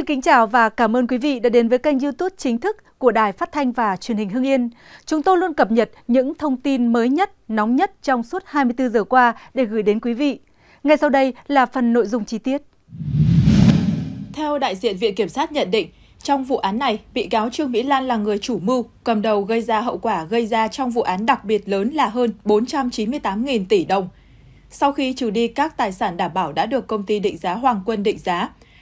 Xin kính chào và cảm ơn quý vị đã đến với kênh youtube chính thức của Đài Phát Thanh và Truyền hình Hưng Yên. Chúng tôi luôn cập nhật những thông tin mới nhất, nóng nhất trong suốt 24 giờ qua để gửi đến quý vị. Ngay sau đây là phần nội dung chi tiết. Theo đại diện Viện Kiểm sát nhận định, trong vụ án này, bị cáo Trương Mỹ Lan là người chủ mưu, cầm đầu gây ra hậu quả gây ra trong vụ án đặc biệt lớn là hơn 498.000 tỷ đồng. Sau khi trừ đi các tài sản đảm bảo đã được công ty định giá Hoàng Quân định giá,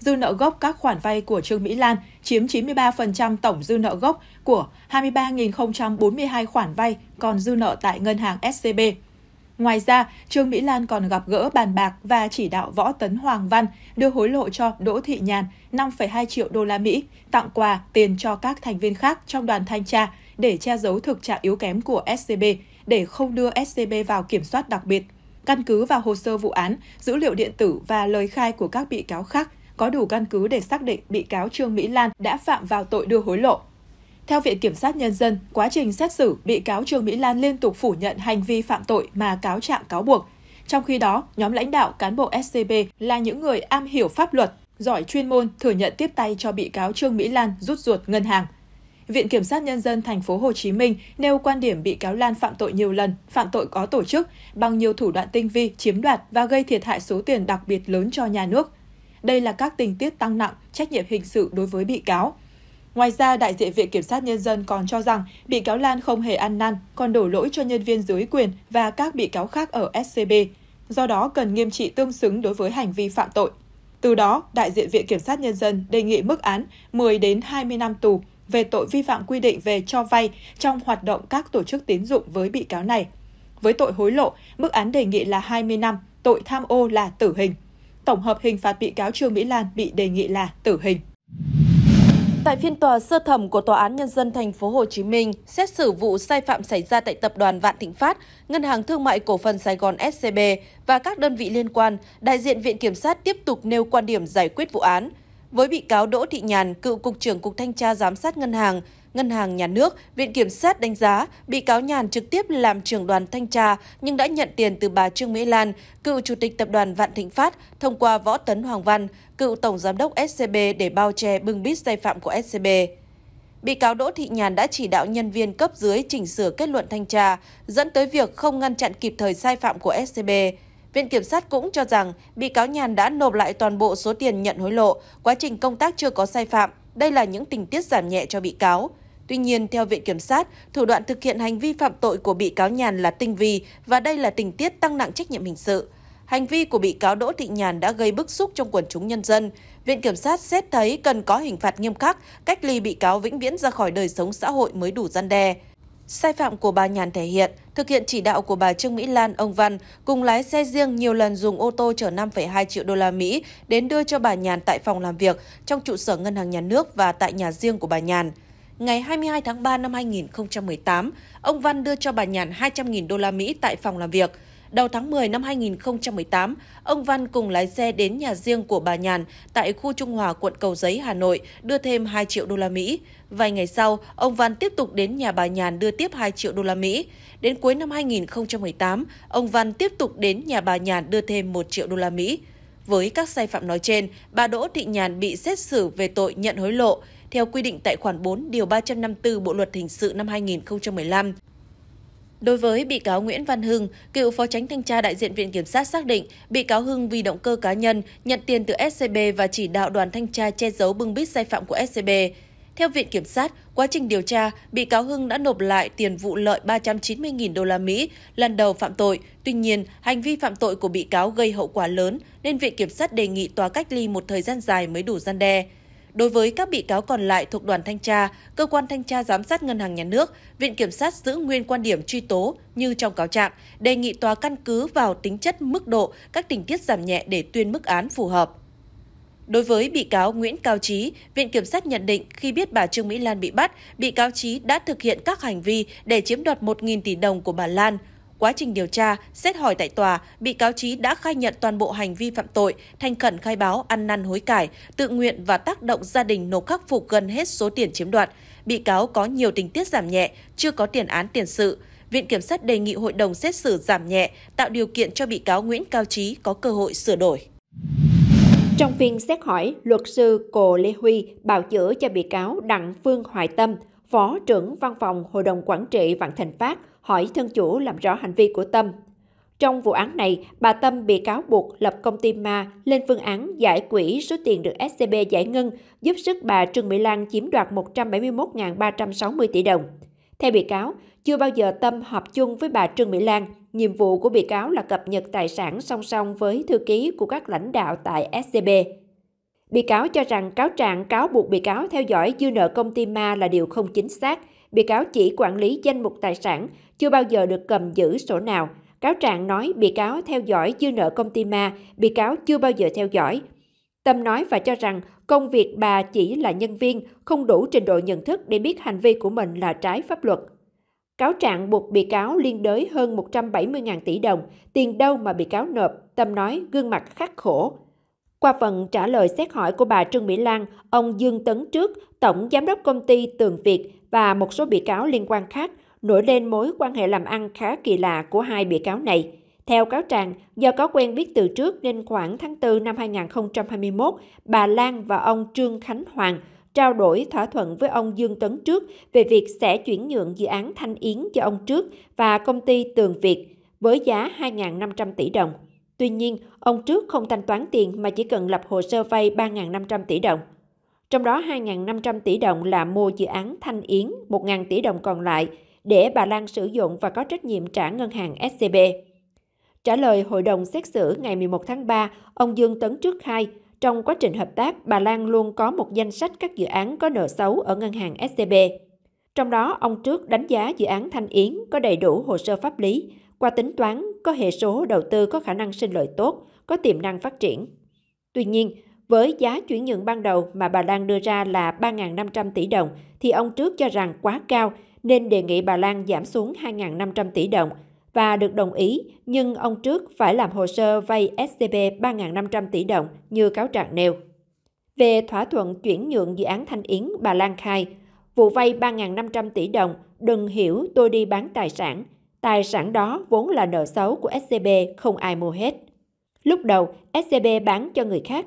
dư nợ gốc các khoản vay của Trương Mỹ Lan chiếm 93% tổng dư nợ gốc của 23.042 khoản vay còn dư nợ tại ngân hàng SCB. Ngoài ra, Trương Mỹ Lan còn gặp gỡ bàn bạc và chỉ đạo Võ Tấn Hoàng Văn đưa hối lộ cho Đỗ Thị Nhàn 5,2 triệu đô la Mỹ, tặng quà tiền cho các thành viên khác trong đoàn thanh tra để che giấu thực trạng yếu kém của SCB, để không đưa SCB vào kiểm soát đặc biệt. Căn cứ vào hồ sơ vụ án, dữ liệu điện tử và lời khai của các bị cáo khác, có đủ căn cứ để xác định bị cáo Trương Mỹ Lan đã phạm vào tội đưa hối lộ. Theo Viện Kiểm sát Nhân dân, quá trình xét xử, bị cáo Trương Mỹ Lan liên tục phủ nhận hành vi phạm tội mà cáo trạng cáo buộc. Trong khi đó, nhóm lãnh đạo cán bộ SCB là những người am hiểu pháp luật, giỏi chuyên môn thừa nhận tiếp tay cho bị cáo Trương Mỹ Lan rút ruột ngân hàng. Viện Kiểm sát Nhân dân Thành phố Hồ Chí Minh nêu quan điểm bị cáo Lan phạm tội nhiều lần, phạm tội có tổ chức, bằng nhiều thủ đoạn tinh vi, chiếm đoạt và gây thiệt hại số tiền đặc biệt lớn cho nhà nước. Đây là các tình tiết tăng nặng trách nhiệm hình sự đối với bị cáo. Ngoài ra, đại diện Viện Kiểm sát Nhân dân còn cho rằng bị cáo Lan không hề ăn năn, còn đổ lỗi cho nhân viên dưới quyền và các bị cáo khác ở SCB. Do đó, cần nghiêm trị tương xứng đối với hành vi phạm tội. Từ đó, đại diện Viện Kiểm sát Nhân dân đề nghị mức án 10 đến 20 năm tù về tội vi phạm quy định về cho vay trong hoạt động các tổ chức tín dụng với bị cáo này. Với tội hối lộ, mức án đề nghị là 20 năm, tội tham ô là tử hình tổng hợp hình phạt bị cáo Trương Mỹ Lan bị đề nghị là tử hình. Tại phiên tòa sơ thẩm của Tòa án Nhân dân Thành phố Hồ Chí Minh xét xử vụ sai phạm xảy ra tại Tập đoàn Vạn Thịnh Phát, Ngân hàng Thương mại Cổ phần Sài Gòn SCB và các đơn vị liên quan, đại diện Viện Kiểm sát tiếp tục nêu quan điểm giải quyết vụ án. Với bị cáo Đỗ Thị Nhàn, cựu Cục trưởng Cục Thanh tra Giám sát Ngân hàng, Ngân hàng Nhà nước, Viện Kiểm sát đánh giá bị cáo Nhàn trực tiếp làm trưởng đoàn thanh tra nhưng đã nhận tiền từ bà Trương Mỹ Lan, cựu chủ tịch tập đoàn Vạn Thịnh Phát thông qua Võ Tấn Hoàng Văn, cựu tổng giám đốc SCB để bao che bưng bít sai phạm của SCB. Bị cáo Đỗ Thị Nhàn đã chỉ đạo nhân viên cấp dưới chỉnh sửa kết luận thanh tra, dẫn tới việc không ngăn chặn kịp thời sai phạm của SCB. Viện Kiểm sát cũng cho rằng bị cáo Nhàn đã nộp lại toàn bộ số tiền nhận hối lộ, quá trình công tác chưa có sai phạm. Đây là những tình tiết giảm nhẹ cho bị cáo. Tuy nhiên, theo Viện Kiểm sát, thủ đoạn thực hiện hành vi phạm tội của bị cáo Nhàn là tinh vi và đây là tình tiết tăng nặng trách nhiệm hình sự. Hành vi của bị cáo Đỗ Thị Nhàn đã gây bức xúc trong quần chúng nhân dân. Viện Kiểm sát xét thấy cần có hình phạt nghiêm khắc, cách ly bị cáo vĩnh viễn ra khỏi đời sống xã hội mới đủ gian đe. Sai phạm của bà Nhàn thể hiện, thực hiện chỉ đạo của bà Trương Mỹ Lan, ông Văn cùng lái xe riêng nhiều lần dùng ô tô chở 5,2 triệu đô la Mỹ đến đưa cho bà Nhàn tại phòng làm việc trong trụ sở Ngân hàng Nhà nước và tại nhà riêng của bà Nhàn ngày 22 tháng 3 năm 2018, ông Văn đưa cho bà Nhàn 200.000 đô la Mỹ tại phòng làm việc. Đầu tháng 10 năm 2018, ông Văn cùng lái xe đến nhà riêng của bà Nhàn tại khu Trung Hòa, quận Cầu Giấy, Hà Nội, đưa thêm 2 triệu đô la Mỹ. Vài ngày sau, ông Văn tiếp tục đến nhà bà Nhàn đưa tiếp 2 triệu đô la Mỹ. Đến cuối năm 2018, ông Văn tiếp tục đến nhà bà Nhàn đưa thêm 1 triệu đô la Mỹ. Với các sai phạm nói trên, bà Đỗ Thị Nhàn bị xét xử về tội nhận hối lộ theo quy định tại khoản 4 điều 354 Bộ luật hình sự năm 2015. Đối với bị cáo Nguyễn Văn Hưng, cựu phó tránh thanh tra đại diện Viện Kiểm sát xác định bị cáo Hưng vì động cơ cá nhân nhận tiền từ SCB và chỉ đạo đoàn thanh tra che giấu bưng bít sai phạm của SCB. Theo Viện Kiểm sát, quá trình điều tra, bị cáo Hưng đã nộp lại tiền vụ lợi 390.000 đô la Mỹ lần đầu phạm tội. Tuy nhiên, hành vi phạm tội của bị cáo gây hậu quả lớn nên Viện Kiểm sát đề nghị tòa cách ly một thời gian dài mới đủ gian đe. Đối với các bị cáo còn lại thuộc đoàn thanh tra, cơ quan thanh tra giám sát ngân hàng nhà nước, viện kiểm sát giữ nguyên quan điểm truy tố như trong cáo trạng, đề nghị tòa căn cứ vào tính chất mức độ các tình tiết giảm nhẹ để tuyên mức án phù hợp. Đối với bị cáo Nguyễn Cao Trí, Viện Kiểm sát nhận định khi biết bà Trương Mỹ Lan bị bắt, bị cáo Trí đã thực hiện các hành vi để chiếm đoạt 1.000 tỷ đồng của bà Lan Quá trình điều tra, xét hỏi tại tòa, bị cáo Trí đã khai nhận toàn bộ hành vi phạm tội, thành khẩn khai báo ăn năn hối cải, tự nguyện và tác động gia đình nộp khắc phục gần hết số tiền chiếm đoạt. Bị cáo có nhiều tình tiết giảm nhẹ, chưa có tiền án tiền sự. Viện Kiểm sát đề nghị hội đồng xét xử giảm nhẹ, tạo điều kiện cho bị cáo Nguyễn Cao Trí có cơ hội sửa đổi. Trong phiên xét hỏi, luật sư Cổ Lê Huy bào chữa cho bị cáo Đặng Phương Hoài Tâm, Phó trưởng Văn phòng Hội đồng Quản trị Vạn Thành Phát, hỏi thân chủ làm rõ hành vi của Tâm. Trong vụ án này, bà Tâm bị cáo buộc lập công ty ma lên phương án giải quỹ số tiền được SCB giải ngân, giúp sức bà Trương Mỹ Lan chiếm đoạt 171.360 tỷ đồng. Theo bị cáo, chưa bao giờ Tâm họp chung với bà Trương Mỹ Lan. Nhiệm vụ của bị cáo là cập nhật tài sản song song với thư ký của các lãnh đạo tại SCB. Bị cáo cho rằng cáo trạng cáo buộc bị cáo theo dõi dư nợ công ty ma là điều không chính xác, bị cáo chỉ quản lý danh mục tài sản, chưa bao giờ được cầm giữ sổ nào. Cáo trạng nói bị cáo theo dõi dư nợ công ty ma, bị cáo chưa bao giờ theo dõi. Tâm nói và cho rằng công việc bà chỉ là nhân viên, không đủ trình độ nhận thức để biết hành vi của mình là trái pháp luật. Cáo trạng buộc bị cáo liên đới hơn 170.000 tỷ đồng, tiền đâu mà bị cáo nộp, Tâm nói gương mặt khắc khổ. Qua phần trả lời xét hỏi của bà Trương Mỹ Lan, ông Dương Tấn Trước, Tổng Giám đốc Công ty Tường Việt và một số bị cáo liên quan khác nổi lên mối quan hệ làm ăn khá kỳ lạ của hai bị cáo này. Theo cáo trạng, do có quen biết từ trước nên khoảng tháng 4 năm 2021, bà Lan và ông Trương Khánh Hoàng trao đổi thỏa thuận với ông Dương Tấn trước về việc sẽ chuyển nhượng dự án Thanh Yến cho ông trước và công ty Tường Việt với giá 2.500 tỷ đồng. Tuy nhiên, ông trước không thanh toán tiền mà chỉ cần lập hồ sơ vay 3.500 tỷ đồng trong đó 2.500 tỷ đồng là mua dự án Thanh Yến, 1.000 tỷ đồng còn lại để bà Lan sử dụng và có trách nhiệm trả ngân hàng SCB. Trả lời hội đồng xét xử ngày 11 tháng 3, ông Dương Tấn Trước khai, trong quá trình hợp tác, bà Lan luôn có một danh sách các dự án có nợ xấu ở ngân hàng SCB. Trong đó, ông Trước đánh giá dự án Thanh Yến có đầy đủ hồ sơ pháp lý, qua tính toán có hệ số đầu tư có khả năng sinh lợi tốt, có tiềm năng phát triển. Tuy nhiên, với giá chuyển nhượng ban đầu mà bà Lan đưa ra là 3.500 tỷ đồng, thì ông Trước cho rằng quá cao nên đề nghị bà Lan giảm xuống 2.500 tỷ đồng và được đồng ý, nhưng ông Trước phải làm hồ sơ vay SCB 3.500 tỷ đồng như cáo trạng nêu. Về thỏa thuận chuyển nhượng dự án Thanh Yến, bà Lan khai, vụ vay 3.500 tỷ đồng, đừng hiểu tôi đi bán tài sản. Tài sản đó vốn là nợ xấu của SCB, không ai mua hết. Lúc đầu, SCB bán cho người khác,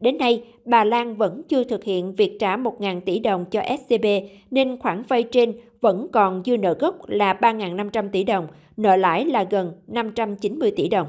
Đến nay, bà Lan vẫn chưa thực hiện việc trả 1.000 tỷ đồng cho SCB nên khoản vay trên vẫn còn dư nợ gốc là 3.500 tỷ đồng, nợ lãi là gần 590 tỷ đồng.